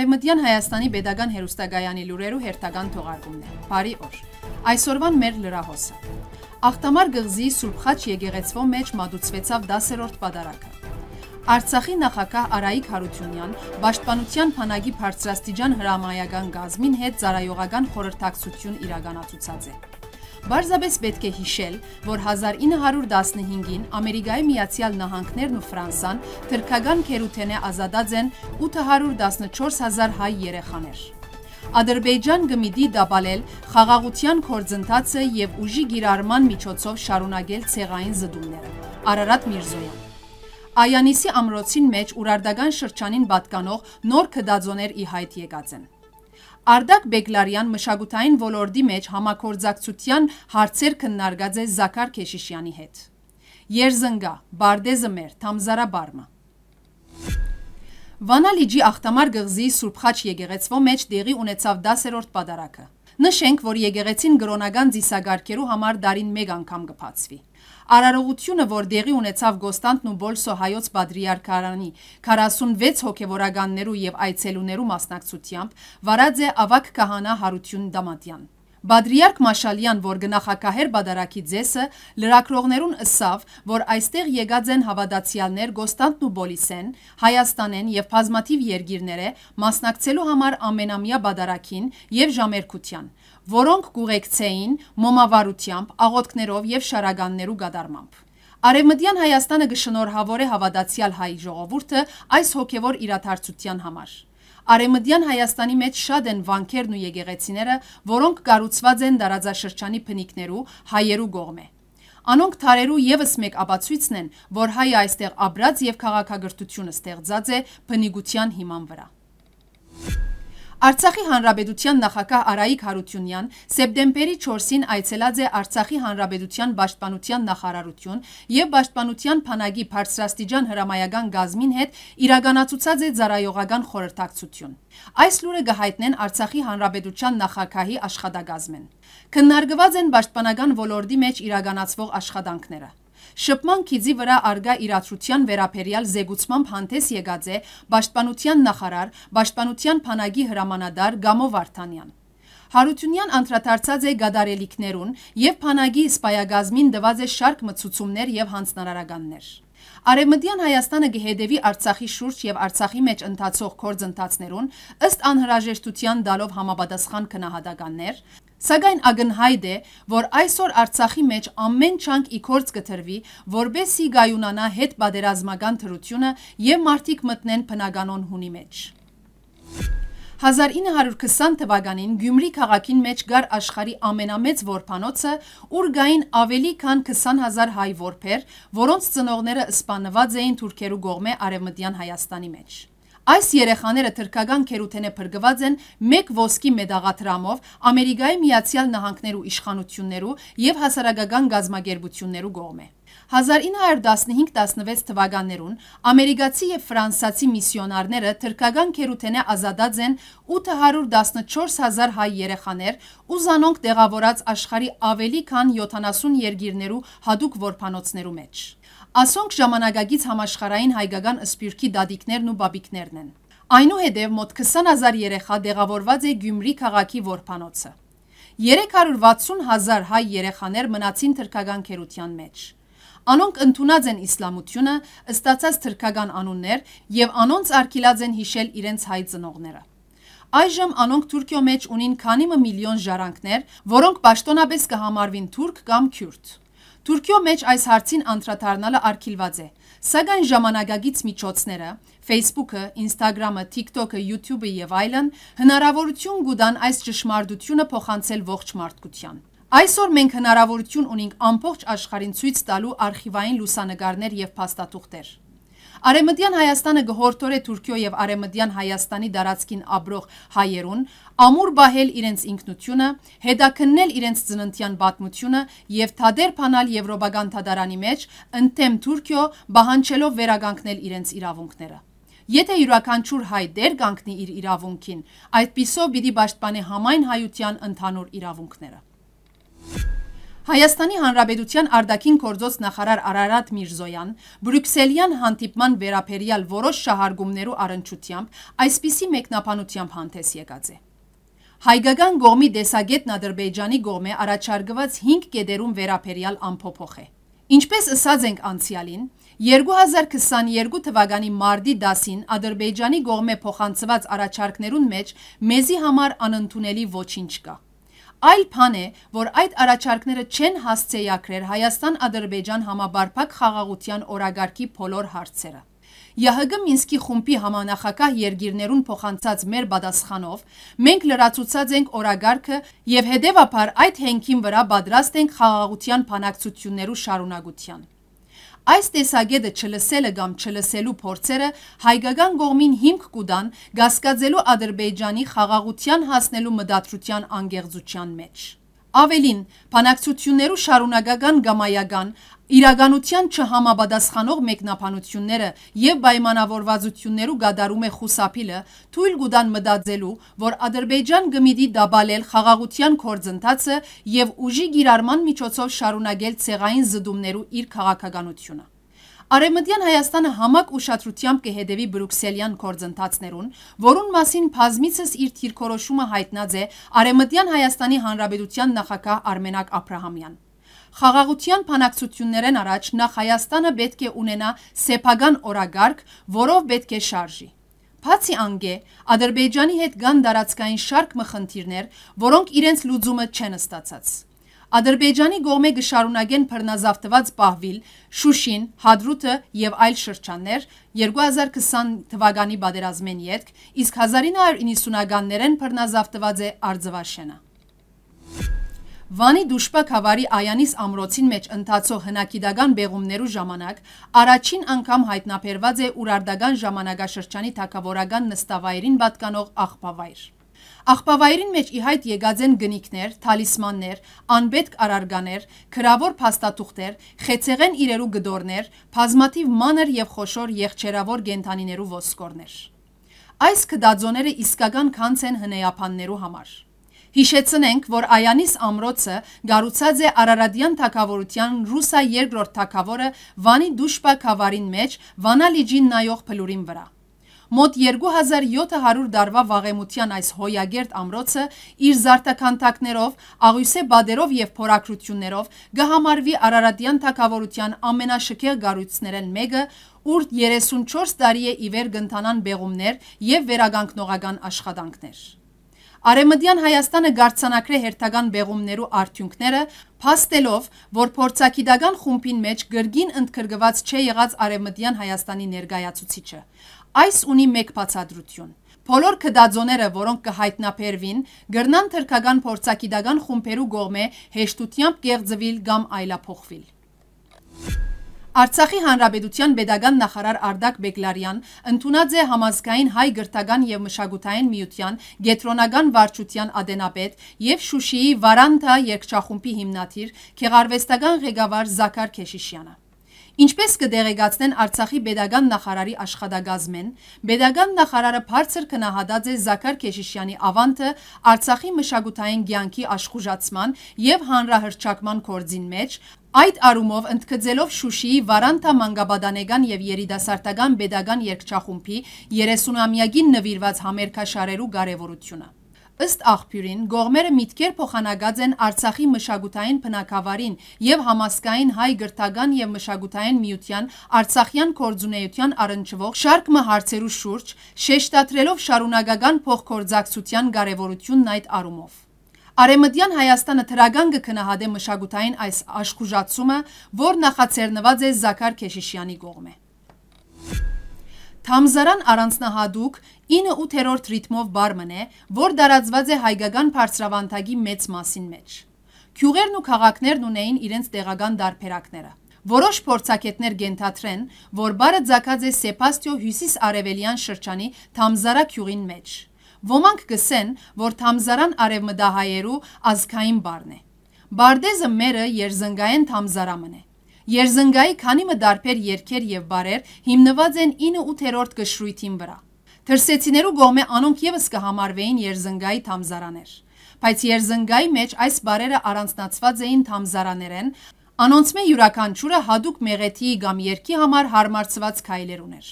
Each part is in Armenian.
Արևմտյան Հայաստանի Պետական Հերոստագայանի լուրերու հերթական թողարկումն է։ Բարի օր։ Այսօրվան մեր լրահոսը։ Ախտամար գղզի Սուրբ Խաչ եկեղեցվո մեջ մատուցվեցավ 10-րդ պատարակը։ Արցախի նախագահ Արայիկ Հարությունյան Պաշտպանության բանակի բարձրաստիճան հրամայական գազմին հետ ծառայողական խորհրդակցություն իրականացուցած է։ Բարձաբես պետք է հիշել, որ 1915-ին Ամերիկայի Միացյալ Նահանգներն ու Ֆրանսան թրքական քերութենե ազատած են 814000 հայ երեխաներ։ Ադրբեջան գմիդի դաբալել խաղաղության կորձընթացը եւ ուժի գիրարման միջոցով շարունակել ցեղային զդումները։ Արարատ Միրզոյան Այանիսի ամրոցին մեջ ուրարդական շրջանին պատկանող նոր քդաձոներ ի հայտ եկած են։ Արդակ բեգլարյան մշագութային ոլորդի մեջ համակործակցության հարցեր կննարգած է զակար կեշիշյանի հետ։ Երզնգա, բարդեզը մեր, թամզարաբարմը։ Վանալիջի աղտամար գղզի Սուրպխաչ եգեղեցվո մեջ դեղի ունեցավ դասերորդ պադարակը։ Նշենք, որ եգեղեցին գրոնական ձիսագարքերու համար դարին մեկ անգամ գպացվի։ Արարողությունը, որ դեղի ունեցավ Գոստանտն ու Բոլսո հայոց բադրիարքարանի 46 հոգևորականներու եւ այցելուներու մասնակցությամբ, վարած է ավակ կահանա Հարություն Դամատյան։ Բադրիարք Մաշալյան, որ գնախակահեր բադարակի ձեսը, լրակրողներուն ըսավ, որ այստեղ եկած են հավատացյալներ Գոստանտն ու Բոլիսեն, Հայաստանեն եւ բազմաթիվ երկիրները մասնակցելու համար ամենամյա բադարակին եւ ժամերկության որոնք կուղեկցեին մոմավարությամբ, աղոթքներով և շարագաններու գադարմամբ։ Արևմտյան Հայաստանը գշնորհավոր է հավատացյալ հայ ժողովուրդը այս հոգևոր իրաթարցության համար։ Արեմդյան Հայաստանի մեջ շատ են վանքերն ու եգեղեցիները, որոնք կարուցված են դարաձաշրջանի պնիքներու, հայերու գողմ է։ Անոնք թարերու եվս մեկ ապացույցն են, որ հայը այստեղ աբրած և կաղաքագրտությունը ստեղծած է պնիգության հիման վրա։ Արցախի Հանրապետության նախագահ Արայիկ Հարությունյան սեպտեմբերի 4-ին այցելած է Արցախի Հանրապետության Պաշտպանության նախարարություն եւ Պաշտպանության բանակի բարձրաստիճան հրամայական գազմին հետ իրականացուցած է ծառայողական խորհրդակցություն։ Այս լուրը գահայտնեն Արցախի Հանրապետության նախագահի աշխատակազմեն։ Քննարկված են պաշտպանական ոլորտի մեջ իրականացվող աշխատանքները։ Շփման քիզի վրա արգա իրացության վերապերյալ զեկուցմամբ հանդես եկած է Պաշտպանության նախարար, Պաշտպանության բանակի հրամանատար Գամո Վարդանյան։ Հարությունյան անդրադարձած է գադարելիքներուն եւ բանակի սպայագազմին դված է շարք մցուցումներ եւ հանձնարարականներ։ Արևմտյան Հայաստանը գհեդևի Արցախի շուրջ եւ Արցախի մեջ ընթացող գործընթացներուն ըստ անհրաժեշտության դալով համապատասխան քնահատականներ, Սակայն ագնհայտ է, որ այսօր Արցախի մեջ ամեն չանք ի գործ կտրվի, որբեսի գայունանա հետ պատերազմական թրությունը եւ մարդիկ մտնեն բնականոն հունի մեջ։ 1920 թվականին Գյումրի քաղաքին մեջ գար աշխարի ամենամեծ որփանոցը, ուր գային ավելի քան 20000 հայ որբեր, որոնց ծնողները սպանված էին թուրքերու գողմե արևմտյան Հայաստանի մեջ։ Այս երեխաները թրկական քերութենե փրկված են մեկ ոսկի մեդաղաթրամով Ամերիկայի Միացյալ Նահանգներու իշխանություններու եւ հասարակական գազագերբություններու կողմէ։ 1915-16 թվականներուն ամերիկացի եւ ֆրանսացի միսիոնարները թրկական քերութենե ազատած են 814000 հայ երեխաներ ու զանոնք տեղավորած աշխարի ավելի քան 70 երկիրներու հadoop որփանոցներու մեջ։ Ասոնք ժամանակագից համաշխարային հայկական ըսպյուրքի դադիկներն ու բաբիկներն են։ Այնուհետև մոտ 20000 երեխա դեղավորված է Գյումրի քաղաքի որփանոցը։ 360000 հայ երեխաներ մնացին թրկական քերության մեջ։ Անոնք ընդունած են իսլամությունը, ստացած թրկական անուններ եւ անոնց արգելած են հիշել իրենց հայ ծնողները։ Այժմ անոնք Թուրքիո մեջ ունին քանի մը միլիոն ժառանգներ, որոնք պաշտոնապես կհամարվին թուրք կամ քյուրդ։ Թուրքիո մեջ այս հարցին անդրադառնալը արգելված է։ Սակայն ժամանակագից միջոցները՝ Facebook-ը, Instagram-ը, TikTok-ը, YouTube-ը եւ այլն հնարավորություն կուտան այս ճշմարտությունը փոխանցել ողջ մարդկության։ Այսօր մենք հնարավորություն ունենք ամբողջ աշխարհին ցույց տալու արխիվային լուսանկարներ եւ փաստաթուղթեր։ Արեմտյան Հայաստանը գհորդոր է Թուրքիո և Արեմտյան Հայաստանի դարացքին աբրող հայերուն, ամուր բահել իրենց ինքնությունը, հետաքննել իրենց ծննդյան բատմությունը և թադեր պանալ եվրոբագան թադարանի մեջ, ընտեմ թուրկյո բահանչելով վերագանքնել իրենց իրավունքները։ Եթե յուրականչուր հայ դեր գանքնի իր իրավունքին, այդպիսով բիդի բաշտպանի համայն հայության ընդանուր իրավունքները։ Հայաստանի Հանրապետության արդակին կորձոց նախարար Արարատ Միրզոյան Բրյուքսելյան հանդիպման վերապերյալ որոշ շահարգումներու առնչությամբ այսպիսի մեկնաբանությամբ հանդես եկած է։ Հայկական գողմի դեսագետն Ադրբեջանի գողմե առաջարկված 5 կետերում վերապերյալ ամփոփող է։ Ինչպես ըսած ենք անցյալին, 2022 թվականի մարտի 10-ին Ադրբեջանի գողմե փոխանցված առաջարկներուն մեջ մեզի համար անընդունելի ոչինչ չկա։ Այլ փան է, որ այդ առաջարկները չեն հասցեակրեր Հայաստան-Ադրբեջան համաբարփակ խաղաղության օրագարկի փոլոր հարցերը։ ԵՀԳ Մինսկի խումբի համանախակահ երկիրներուն փոխանցած մեր պատասխանով մենք լրացուցած ենք օրագարկը եւ հետեւաբար այդ հենքին վրա պատրաստ ենք խաղաղության բանակցություններու շարունակության։ Այս տեսագետը չլսելը կամ չլսելու փորձերը հայկական կողմին հիմք կուտան գասկածելու Ադրբեջանի խաղաղության հասնելու մտադրության անգեղծության մեջ։ Ավելին, բանակցություններու շարունակական գամայական իրականության չհամապատասխանող մեկնաբանությունները եւ պայմանավորվածությունները գադարում է Խուսափիլը, թույլ գուտան մտածելու, որ Ադրբեջան գմիդի դաբալել խաղաղության կորձընթացը եւ ուժի գիրառման միջոցով շարունակել ցեղային զդումներու իր քաղաքականությունը։ Արևմտյան Հայաստանը համակ ուշադրությամբ կհետևի բրուքսելյան կորձընթացներուն, որուն մասին բազմիցս իր թիրքորոշումը հայտնած է Արևմտյան Հայաստանի Հանրապետության նախագահ Արմենակ Աբրահամյանը։ Խաղաղության փանակցություններեն առաջ նախ Հայաստանը պետք է ունենա սեփական օրագարկ, որով պետք է շարժի։ Բացի անգե, Ադրբեջանի հետ կան տարածքային շարք մխնդիրներ, որոնք իրենց լուծումը չեն ստացած։ Ադրբեջանի գողմե գշարունակեն բռնազավթված պահվիլ, Շուշին, Հադրուտը եւ այլ շրջաններ 2020 թվականի բادرազմեն յետք, իսկ 1990-ականներեն բռնազավթված է Արձվաշենը։ Վանի դուշպը կավարի այանիս ամրոցին մեջ ընթացող հնակիդական բեղումներու ժամանակ առաջին անգամ հայտնապերված է ուրարդական ժամանագաշրջանի թակավորական նստավայրին բատկանող աղպավայր։ Աղպավայրին մեջ իհայտ եգած են գնիքներ, թալիսմաններ, անբետք առարգաներ, կրավոր պաստատուղթեր, խեցեղեն իրերու գդորներ, պազմաթիվ մանր և խոշոր եղջերավոր գենթանիներու ոսկորներ։ Այս կդածոները իսկական կանց են հնեյապաններու համար։ Հիշեցնենք, որ Այանիս ամրոցը գառուցած է Արարատյան թակավորության Ռուսա երկրորդ թակավորը Վանի Դուշպա քավարին մեջ Վանալիջին նայող փլուրին վրա։ Մոտ 2700 դարվա վաղեմության այս հոյագերտ ամրոցը իր զարտականտակներով, աղյուսե բադերով եւ փորակրություններով գահամարվի Արարատյան թակավորության ամենաշքեղ գառույցներն մեկը, ուր 34 տարի է ի վեր գտնանան բեղումներ եւ վերագանքնողական աշխատանքներ։ Արեմդյան Հայաստանը գարցանակրե հերթական բեղումներու արդյունքները պաստելով, որ փորձակիդական խումպին մեջ գրգին ընդքրգված չէ եղած արեմդյան Հայաստանի ներգայացուցիչը։ Այս ունի մեկ պացադրություն։ Բոլոր կդաձոները, որոնք կհայտնապերվին, գրնան թրկական փորձակիդական խումպերու գողմ է հեշտությամբ գեղձվիլ կամ այլափոխվիլ։ Արցախի Հանրապետության Պետական նախարար Արդակ Բեկլարյան ընդունած է համազգային հայ գրթական եւ մշակութային միության Գետրոնական վարչության ադենապետ եւ Շուշիի Վարանտա երկչախումբի հիմնադիր Քեղարվեստական ղեկավար Զաքար Քեշիշյանը։ Ինչպես կդեղեկացնեն Արցախի Պետական նախարարի աշխատագազմեն, Պետական նախարարը բարձր քնահատած է Զաքար Քեշիշյանի ավանդը Արցախի մշակութային ցանկի աշխուժացման եւ հանրահրճակման կորձին մեջ, Այդ առումով ընդգծելով Շուշիի Վարանտա Մանգաբադանեգան եւ երիտասարդական pedagogan երգչախումբի 30-ամյակին նվիրված համերգաշարերու կարեւորությունը Ըստ աղբյուրին, գողմերը միտքեր փոխանագած են Արցախի մշակութային բնակավարին եւ համասկային հայ գրթական եւ մշակութային միության Արցախյան կորձունեության առնչվող շարքը հարցերու շուրջ, շեշտադրելով շարունակական փոխգործակցության կարեւորությունն այդ առումով։ Արեմտյան Հայաստանը թրագան կքնահադե մշակութային այս աշխուժացումը, որ նախաձեռնված է Զաքար Քեշիշյանի կողմէ։ Թամզարան առանձնահատուկ 9-8-րդ ռիթմով բարմն է, որ դարածված է հայգական բարձրավանդակի մեծ մասին մեջ։ Քյուղերն ու քաղաքներն ունեին իրենց տեղական դարբերակները։ Որոշ փորձակետներ գենթատրեն, որ բարը ցակած է Սեփաստիո հյուսիս-արևելյան շրջանի Թամզարա քյուղին մեջ։ Ոմանք գսեն, որ Թամզարան արևմտահայերու ազգային բառն է։ Բարդեզը մերը երզնգային Թամզարամն է։ Երզնգայի քանիմը դարբեր երկեր եւ բարեր հիմնված են 9-8-րդ գշրույթին վրա։ Թրսեցիներու գողմե անոնք եւս կհամարվեին Երզնգայի թամզարաներ։ Բայց Երզնգայի մեջ այս բարերը առանձնացված էին թամզարաներեն, անոնց մե յուրաքանչյուրը հadoop մեղեթիի կամ երկի համար հարմարծված քայլեր ուներ։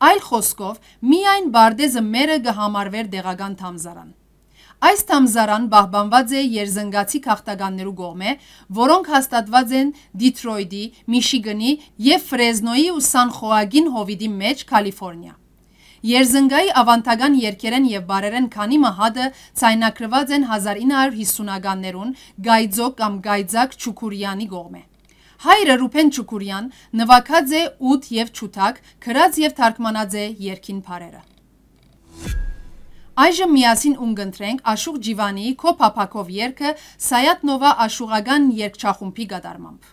Այլ խոսքով, միայն բարդեզը մերը գհամարվեր դեղական թամզարան։ Այս թամզարան բահբանված է երզնգացի կաղթագաններու գողմ է, որոնք հաստատված են դիտրոյդի, միշիգնի և վրեզնոյի ու սանխոագին հովիդի մեջ կալիվորնյա։ Երզնգայի ավանդական երկերեն և բարերեն քանի մահադը ծայնակրված են 1950-ականներուն գայձոք կամ գայձակ չուկուրյանի գողմ է։ Հայրը Հուպեն Չուկուրյան նվակած է ութ և չութակ, կրած և թարգմանած է երկին պարերը։ Այժմ միասին ունգընտրենք Աշուղ Ջիվանիի Քո փափակով երգը Սայատ Նովա աշուղական երգչախումբի գդարմամբ։